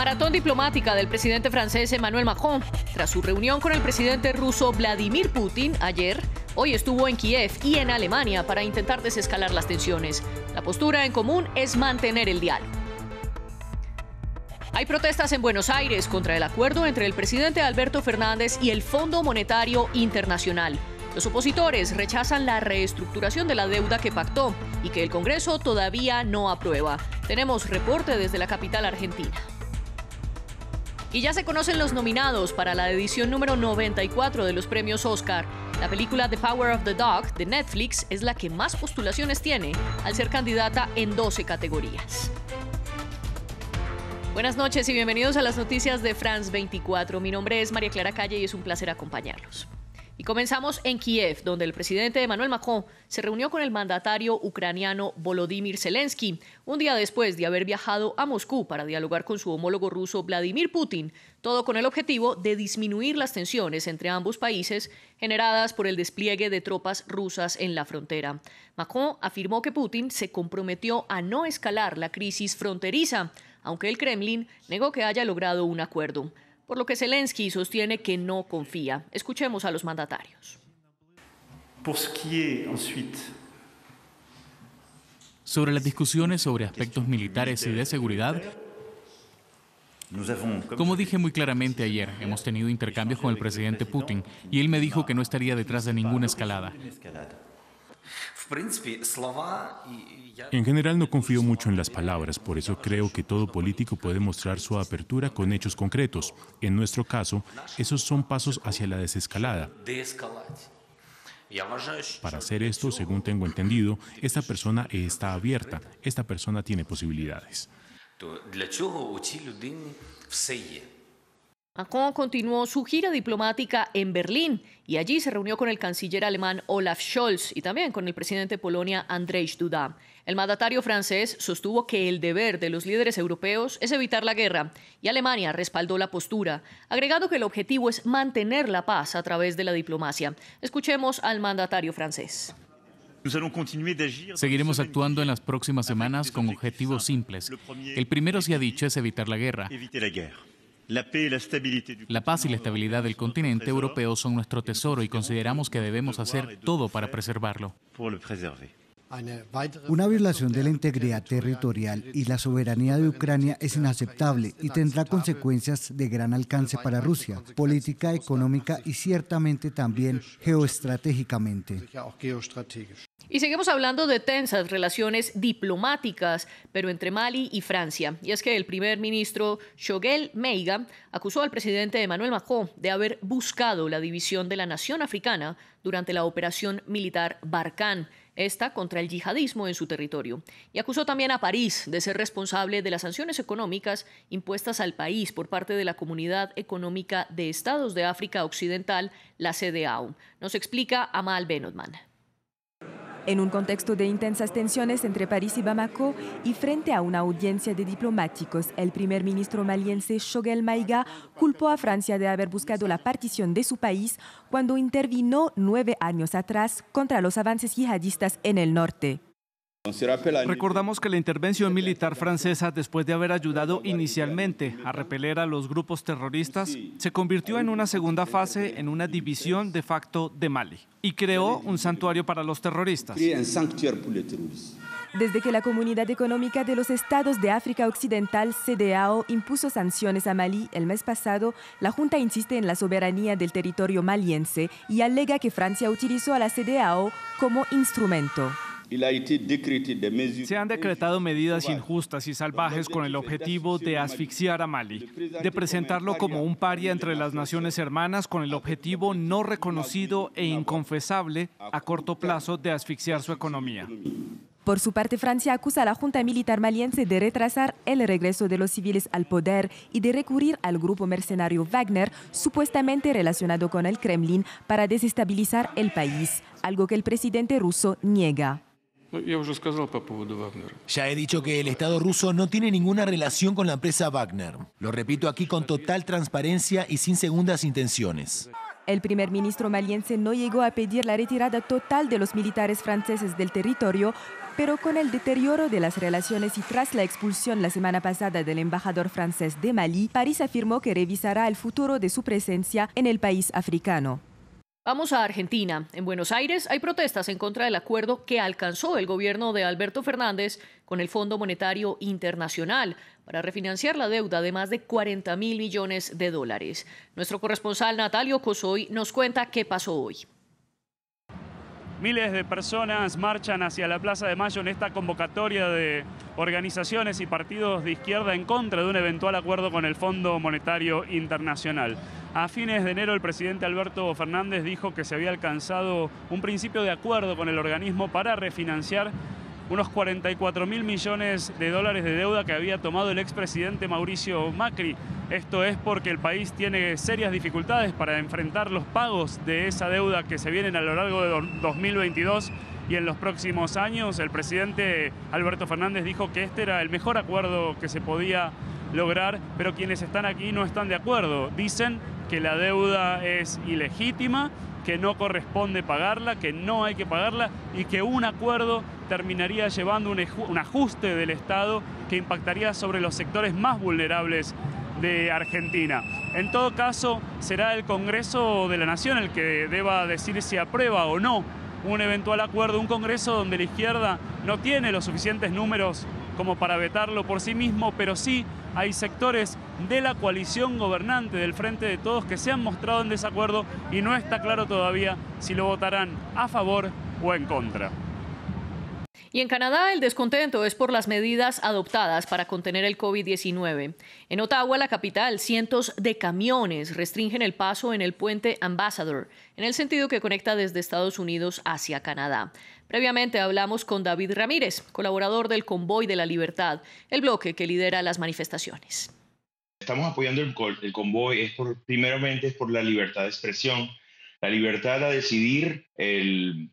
Maratón diplomática del presidente francés Emmanuel Macron. Tras su reunión con el presidente ruso Vladimir Putin ayer, hoy estuvo en Kiev y en Alemania para intentar desescalar las tensiones. La postura en común es mantener el diálogo. Hay protestas en Buenos Aires contra el acuerdo entre el presidente Alberto Fernández y el Fondo Monetario Internacional. Los opositores rechazan la reestructuración de la deuda que pactó y que el Congreso todavía no aprueba. Tenemos reporte desde la capital argentina. Y ya se conocen los nominados para la edición número 94 de los premios Oscar. La película The Power of the Dog de Netflix es la que más postulaciones tiene al ser candidata en 12 categorías. Buenas noches y bienvenidos a las noticias de France 24. Mi nombre es María Clara Calle y es un placer acompañarlos. Y comenzamos en Kiev, donde el presidente Emmanuel Macron se reunió con el mandatario ucraniano Volodymyr Zelensky, un día después de haber viajado a Moscú para dialogar con su homólogo ruso Vladimir Putin, todo con el objetivo de disminuir las tensiones entre ambos países generadas por el despliegue de tropas rusas en la frontera. Macron afirmó que Putin se comprometió a no escalar la crisis fronteriza, aunque el Kremlin negó que haya logrado un acuerdo por lo que Zelensky sostiene que no confía. Escuchemos a los mandatarios. Sobre las discusiones sobre aspectos militares y de seguridad, como dije muy claramente ayer, hemos tenido intercambios con el presidente Putin y él me dijo que no estaría detrás de ninguna escalada. En general no confío mucho en las palabras, por eso creo que todo político puede mostrar su apertura con hechos concretos. En nuestro caso, esos son pasos hacia la desescalada. Para hacer esto, según tengo entendido, esta persona está abierta, esta persona tiene posibilidades. Macron continuó su gira diplomática en Berlín y allí se reunió con el canciller alemán Olaf Scholz y también con el presidente de Polonia Andrzej Duda. El mandatario francés sostuvo que el deber de los líderes europeos es evitar la guerra y Alemania respaldó la postura, agregando que el objetivo es mantener la paz a través de la diplomacia. Escuchemos al mandatario francés. Seguiremos actuando en las próximas semanas con objetivos simples. El primero se ha dicho es evitar la guerra. La paz y la estabilidad del continente europeo son nuestro tesoro y consideramos que debemos hacer todo para preservarlo. Una violación de la integridad territorial y la soberanía de Ucrania es inaceptable y tendrá consecuencias de gran alcance para Rusia, política, económica y ciertamente también geoestratégicamente. Y seguimos hablando de tensas relaciones diplomáticas, pero entre Mali y Francia. Y es que el primer ministro Choguel Meiga acusó al presidente Emmanuel Macron de haber buscado la división de la nación africana durante la operación militar Barkhane, esta contra el yihadismo en su territorio. Y acusó también a París de ser responsable de las sanciones económicas impuestas al país por parte de la Comunidad Económica de Estados de África Occidental, la CDAO. Nos explica Amal Benotman. En un contexto de intensas tensiones entre París y Bamako y frente a una audiencia de diplomáticos, el primer ministro maliense Shogel Maiga culpó a Francia de haber buscado la partición de su país cuando intervino nueve años atrás contra los avances yihadistas en el norte. Recordamos que la intervención militar francesa, después de haber ayudado inicialmente a repeler a los grupos terroristas, se convirtió en una segunda fase en una división de facto de Mali y creó un santuario para los terroristas. Desde que la Comunidad Económica de los Estados de África Occidental, CDAO, impuso sanciones a Mali el mes pasado, la Junta insiste en la soberanía del territorio maliense y alega que Francia utilizó a la CDAO como instrumento. Se han decretado medidas injustas y salvajes con el objetivo de asfixiar a Mali, de presentarlo como un paria entre las naciones hermanas con el objetivo no reconocido e inconfesable a corto plazo de asfixiar su economía. Por su parte, Francia acusa a la Junta Militar maliense de retrasar el regreso de los civiles al poder y de recurrir al grupo mercenario Wagner, supuestamente relacionado con el Kremlin, para desestabilizar el país, algo que el presidente ruso niega. Ya he dicho que el Estado ruso no tiene ninguna relación con la empresa Wagner. Lo repito aquí con total transparencia y sin segundas intenciones. El primer ministro maliense no llegó a pedir la retirada total de los militares franceses del territorio, pero con el deterioro de las relaciones y tras la expulsión la semana pasada del embajador francés de Mali, París afirmó que revisará el futuro de su presencia en el país africano. Vamos a Argentina. En Buenos Aires hay protestas en contra del acuerdo que alcanzó el gobierno de Alberto Fernández con el Fondo Monetario Internacional para refinanciar la deuda de más de 40 mil millones de dólares. Nuestro corresponsal Natalio Cosoy nos cuenta qué pasó hoy. Miles de personas marchan hacia la Plaza de Mayo en esta convocatoria de organizaciones y partidos de izquierda en contra de un eventual acuerdo con el Fondo Monetario Internacional. A fines de enero el presidente Alberto Fernández dijo que se había alcanzado un principio de acuerdo con el organismo para refinanciar unos 44 mil millones de dólares de deuda que había tomado el expresidente Mauricio Macri esto es porque el país tiene serias dificultades para enfrentar los pagos de esa deuda que se vienen a lo largo de 2022 y en los próximos años. El presidente Alberto Fernández dijo que este era el mejor acuerdo que se podía lograr, pero quienes están aquí no están de acuerdo. Dicen que la deuda es ilegítima, que no corresponde pagarla, que no hay que pagarla y que un acuerdo terminaría llevando un ajuste del Estado que impactaría sobre los sectores más vulnerables de Argentina. En todo caso, será el Congreso de la Nación el que deba decir si aprueba o no un eventual acuerdo, un Congreso donde la izquierda no tiene los suficientes números como para vetarlo por sí mismo, pero sí hay sectores de la coalición gobernante del Frente de Todos que se han mostrado en desacuerdo y no está claro todavía si lo votarán a favor o en contra. Y en Canadá el descontento es por las medidas adoptadas para contener el COVID-19. En Ottawa, la capital, cientos de camiones restringen el paso en el puente Ambassador, en el sentido que conecta desde Estados Unidos hacia Canadá. Previamente hablamos con David Ramírez, colaborador del Convoy de la Libertad, el bloque que lidera las manifestaciones. Estamos apoyando el, convoy, es por, primeramente por la libertad de expresión, la libertad a decidir el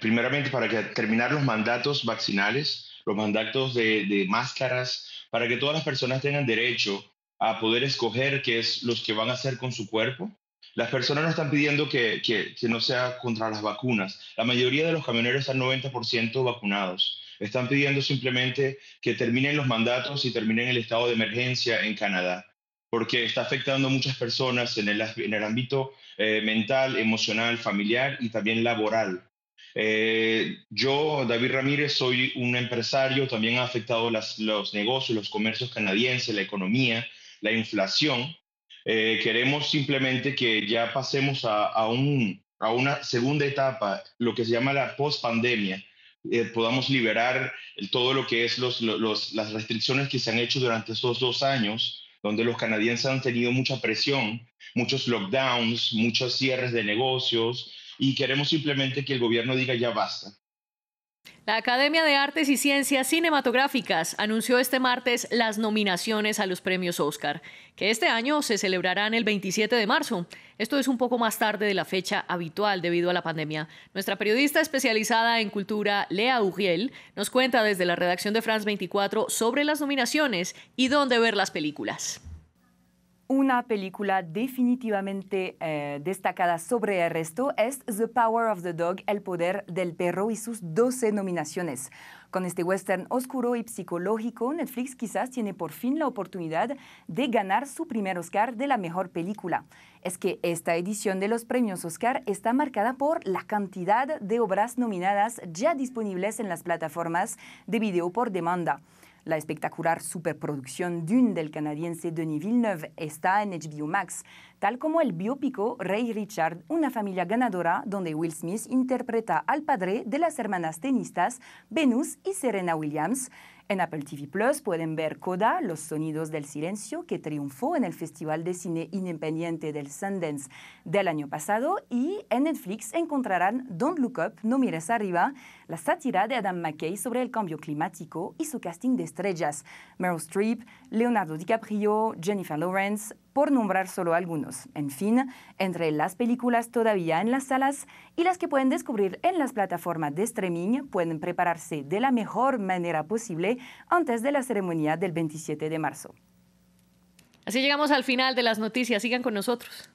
primeramente para que terminar los mandatos vaccinales, los mandatos de, máscaras, para que todas las personas tengan derecho a poder escoger qué es lo que van a hacer con su cuerpo. Las personas no están pidiendo que, no sea contra las vacunas. La mayoría de los camioneros están 90% vacunados. Están pidiendo simplemente que terminen los mandatos y terminen el estado de emergencia en Canadá, porque está afectando a muchas personas en el, ámbito eh, mental, emocional, familiar y también laboral eh, yo, David Ramírez, soy un empresario, también ha afectado los negocios, los comercios canadienses, la economía, la inflación. Eh, queremos simplemente que ya pasemos a, un, a, una segunda etapa, lo que se llama la post-pandemia, eh, podamos liberar todo lo que es las restricciones que se han hecho durante estos dos años, donde los canadienses han tenido mucha presión, muchos lockdowns, muchos cierres de negocios, y queremos simplemente que el gobierno diga ya basta. La Academia de Artes y Ciencias Cinematográficas anunció este martes las nominaciones a los premios Oscar, que este año se celebrarán el 27 de marzo. Esto es un poco más tarde de la fecha habitual debido a la pandemia. Nuestra periodista especializada en cultura, Lea Uriel, nos cuenta desde la redacción de France 24 sobre las nominaciones y dónde ver las películas. Una película definitivamente eh, destacada sobre el resto es The Power of the Dog, El Poder del Perro y sus 12 nominaciones. Con este western oscuro y psicológico, Netflix quizás tiene por fin la oportunidad de ganar su primer Oscar de la mejor película. Es que esta edición de los premios Oscar está marcada por la cantidad de obras nominadas ya disponibles en las plataformas de video por demanda. La espectacular superproducción Dune del canadiense Denis Villeneuve está en HBO Max, tal como el biópico Ray Richard, una familia ganadora donde Will Smith interpreta al padre de las hermanas tenistas Venus y Serena Williams, en Apple TV Plus pueden ver Coda, Los Sonidos del Silencio, que triunfó en el Festival de Cine Independiente del Sundance del año pasado, y en Netflix encontrarán Don't Look Up, No Mires Arriba, la sátira de Adam McKay sobre el cambio climático y su casting de estrellas. Meryl Streep, Leonardo DiCaprio, Jennifer Lawrence, por nombrar solo algunos. En fin, entre las películas todavía en las salas y las que pueden descubrir en las plataformas de streaming, pueden prepararse de la mejor manera posible antes de la ceremonia del 27 de marzo. Así llegamos al final de las noticias. Sigan con nosotros.